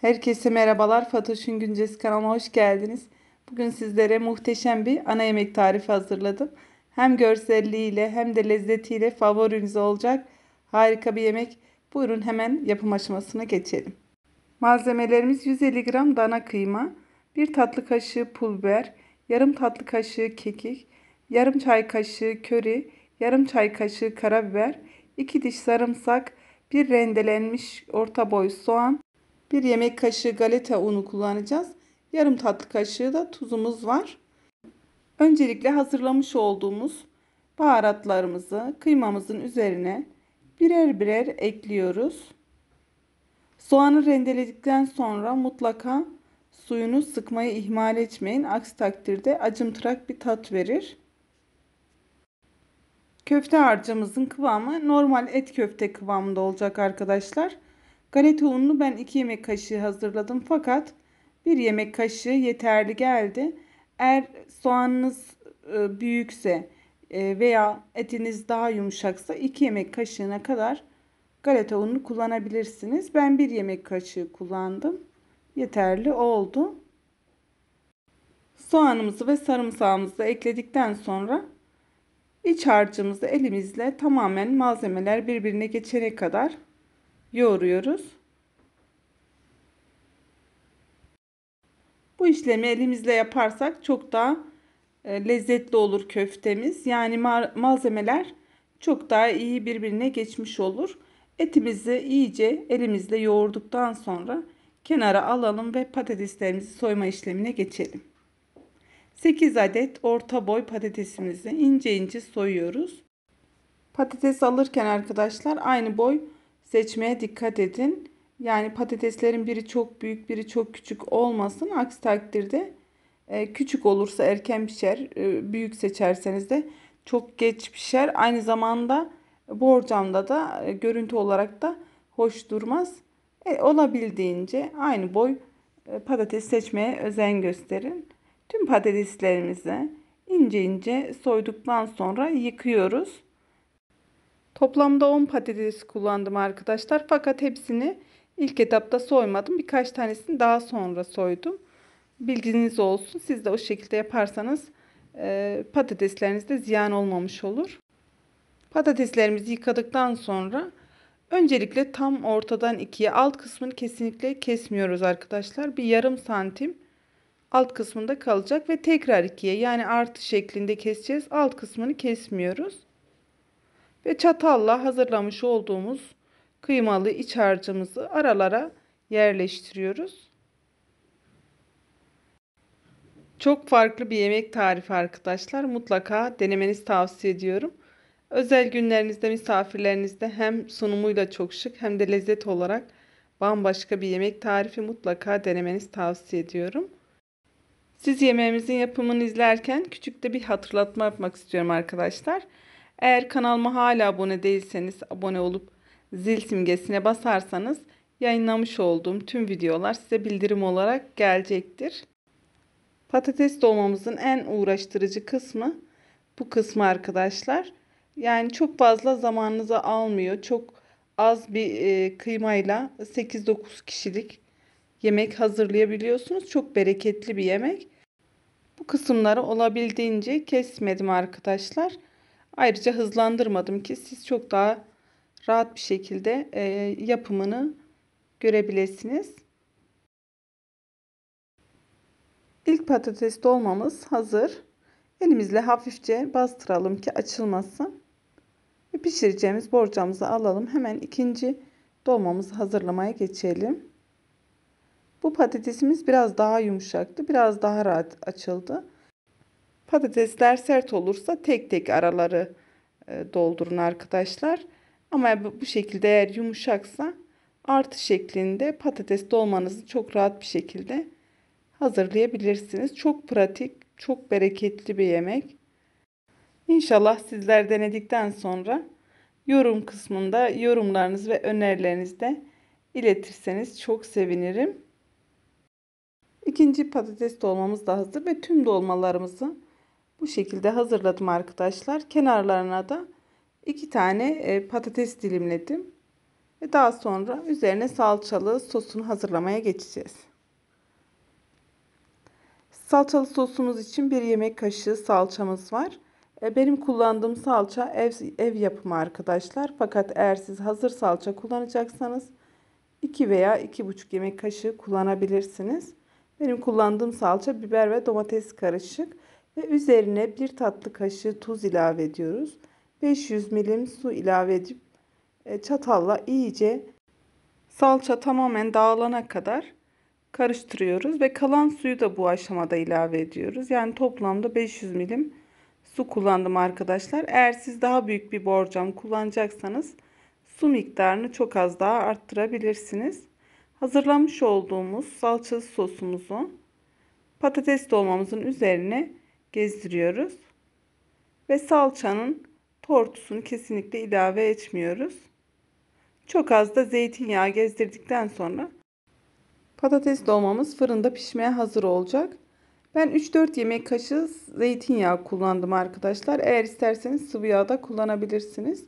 Herkese merhabalar. Fatoş'un Güncesi kanalına hoş geldiniz. Bugün sizlere muhteşem bir ana yemek tarifi hazırladım. Hem görselliğiyle hem de lezzetiyle favoriniz olacak harika bir yemek. Buyurun hemen yapım aşamasına geçelim. Malzemelerimiz 150 gram dana kıyma, 1 tatlı kaşığı pul biber, yarım tatlı kaşığı kekik, yarım çay kaşığı köri, yarım çay kaşığı karabiber, 2 diş sarımsak, 1 rendelenmiş orta boy soğan, 1 yemek kaşığı galeta unu kullanacağız. Yarım tatlı kaşığı da tuzumuz var. Öncelikle hazırlamış olduğumuz baharatlarımızı kıymamızın üzerine birer birer ekliyoruz. Soğanı rendeledikten sonra mutlaka suyunu sıkmayı ihmal etmeyin. Aksi takdirde acımtırak bir tat verir. Köfte harcımızın kıvamı normal et köfte kıvamında olacak arkadaşlar. Galeta ununu ben 2 yemek kaşığı hazırladım fakat 1 yemek kaşığı yeterli geldi. Eğer soğanınız e, büyükse e, veya etiniz daha yumuşaksa 2 yemek kaşığına kadar galeta ununu kullanabilirsiniz. Ben 1 yemek kaşığı kullandım. Yeterli oldu. Soğanımızı ve sarımsağımızı ekledikten sonra iç harcımızı elimizle tamamen malzemeler birbirine geçene kadar yoğuruyoruz. Bu işlemi elimizle yaparsak çok daha e, lezzetli olur köftemiz. Yani malzemeler çok daha iyi birbirine geçmiş olur. Etimizi iyice elimizle yoğurduktan sonra kenara alalım ve patateslerimizi soyma işlemine geçelim. 8 adet orta boy patatesimizi ince ince soyuyoruz. Patates alırken arkadaşlar aynı boy seçmeye dikkat edin. Yani patateslerin biri çok büyük, biri çok küçük olmasın. Aksi takdirde e, küçük olursa erken pişer, e, büyük seçerseniz de çok geç pişer. Aynı zamanda borcamda da e, görüntü olarak da hoş durmaz. E, olabildiğince aynı boy patates seçmeye özen gösterin. Tüm patateslerimizi ince ince soyduktan sonra yıkıyoruz. Toplamda 10 patates kullandım arkadaşlar. Fakat hepsini ilk etapta soymadım. Birkaç tanesini daha sonra soydum. Bilginiz olsun. Siz de o şekilde yaparsanız e, patatesleriniz ziyan olmamış olur. Patateslerimizi yıkadıktan sonra öncelikle tam ortadan ikiye alt kısmını kesinlikle kesmiyoruz arkadaşlar. Bir yarım santim alt kısmında kalacak ve tekrar ikiye yani artı şeklinde keseceğiz. Alt kısmını kesmiyoruz ve çatalla hazırlamış olduğumuz kıymalı iç harcımızı aralara yerleştiriyoruz. Çok farklı bir yemek tarifi arkadaşlar. Mutlaka denemenizi tavsiye ediyorum. Özel günlerinizde misafirlerinizde hem sunumuyla çok şık hem de lezzet olarak bambaşka bir yemek tarifi mutlaka denemenizi tavsiye ediyorum. Siz yemeğimizin yapımını izlerken küçük de bir hatırlatma yapmak istiyorum arkadaşlar. Eğer kanalıma hala abone değilseniz abone olup zil simgesine basarsanız yayınlamış olduğum tüm videolar size bildirim olarak gelecektir. Patates dolmamızın en uğraştırıcı kısmı bu kısmı arkadaşlar. Yani çok fazla zamanınızı almıyor. Çok az bir e, kıymayla 8-9 kişilik yemek hazırlayabiliyorsunuz. Çok bereketli bir yemek. Bu kısımları olabildiğince kesmedim arkadaşlar. Ayrıca hızlandırmadım ki siz çok daha rahat bir şekilde e, yapımını görebilirsiniz. İlk patates dolmamız hazır. Elimizle hafifçe bastıralım ki açılmasın. Ve pişireceğimiz borcamızı alalım. Hemen ikinci dolmamızı hazırlamaya geçelim. Bu patatesimiz biraz daha yumuşaktı. Biraz daha rahat açıldı. Patatesler sert olursa tek tek araları e, doldurun arkadaşlar. Ama bu şekilde eğer yumuşaksa artı şeklinde patates dolmanızı çok rahat bir şekilde hazırlayabilirsiniz. Çok pratik, çok bereketli bir yemek. İnşallah sizler denedikten sonra yorum kısmında yorumlarınız ve önerilerinizi de iletirseniz çok sevinirim. İkinci patates dolmamız da hazır ve tüm dolmalarımızı bu şekilde hazırladım arkadaşlar. Kenarlarına da iki tane e, patates dilimledim. Ve daha sonra üzerine salçalı sosunu hazırlamaya geçeceğiz. Salçalı sosumuz için bir yemek kaşığı salçamız var. E, benim kullandığım salça ev, ev yapımı arkadaşlar. Fakat eğer siz hazır salça kullanacaksanız 2 veya 2,5 yemek kaşığı kullanabilirsiniz. Benim kullandığım salça biber ve domates karışık ve üzerine bir tatlı kaşığı tuz ilave ediyoruz. 500 milim su ilave edip e, çatalla iyice salça tamamen dağılana kadar karıştırıyoruz ve kalan suyu da bu aşamada ilave ediyoruz. Yani toplamda 500 milim su kullandım arkadaşlar. Eğer siz daha büyük bir borcam kullanacaksanız su miktarını çok az daha arttırabilirsiniz. Hazırlamış olduğumuz salçalı sosumuzu patates dolmamızın üzerine gezdiriyoruz. Ve salçanın tortusunu kesinlikle ilave etmiyoruz. Çok az da zeytinyağı gezdirdikten sonra patates dolmamız fırında pişmeye hazır olacak. Ben 3-4 yemek kaşığı zeytinyağı kullandım arkadaşlar. Eğer isterseniz sıvı yağ da kullanabilirsiniz.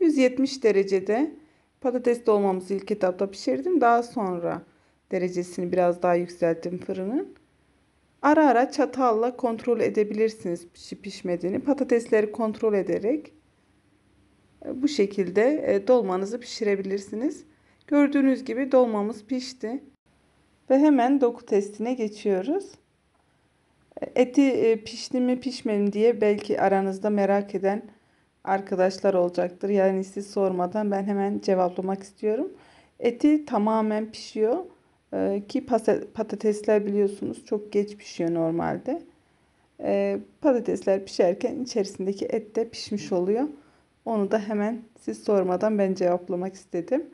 170 derecede patates dolmamızı ilk etapta pişirdim. Daha sonra derecesini biraz daha yükselttim fırının. Ara ara çatalla kontrol edebilirsiniz pişmediğini. Patatesleri kontrol ederek e, bu şekilde e, dolmanızı pişirebilirsiniz. Gördüğünüz gibi dolmamız pişti. Ve hemen doku testine geçiyoruz. E, eti pişti mi pişmedi mi diye belki aranızda merak eden arkadaşlar olacaktır. Yani siz sormadan ben hemen cevaplamak istiyorum. Eti tamamen pişiyor. Ee, ki patatesler biliyorsunuz çok geç pişiyor normalde. Ee, patatesler pişerken içerisindeki et de pişmiş oluyor. Onu da hemen siz sormadan ben cevaplamak istedim.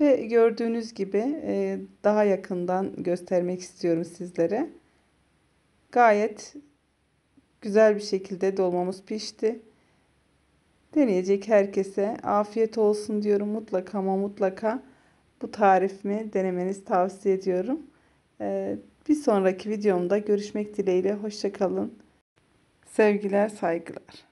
Ve gördüğünüz gibi e, daha yakından göstermek istiyorum sizlere. Gayet güzel bir şekilde dolmamız pişti. Deneyecek herkese afiyet olsun diyorum mutlaka ama mutlaka bu tarifimi denemenizi tavsiye ediyorum. Ee, bir sonraki videomda görüşmek dileğiyle. Hoşçakalın. Sevgiler, saygılar.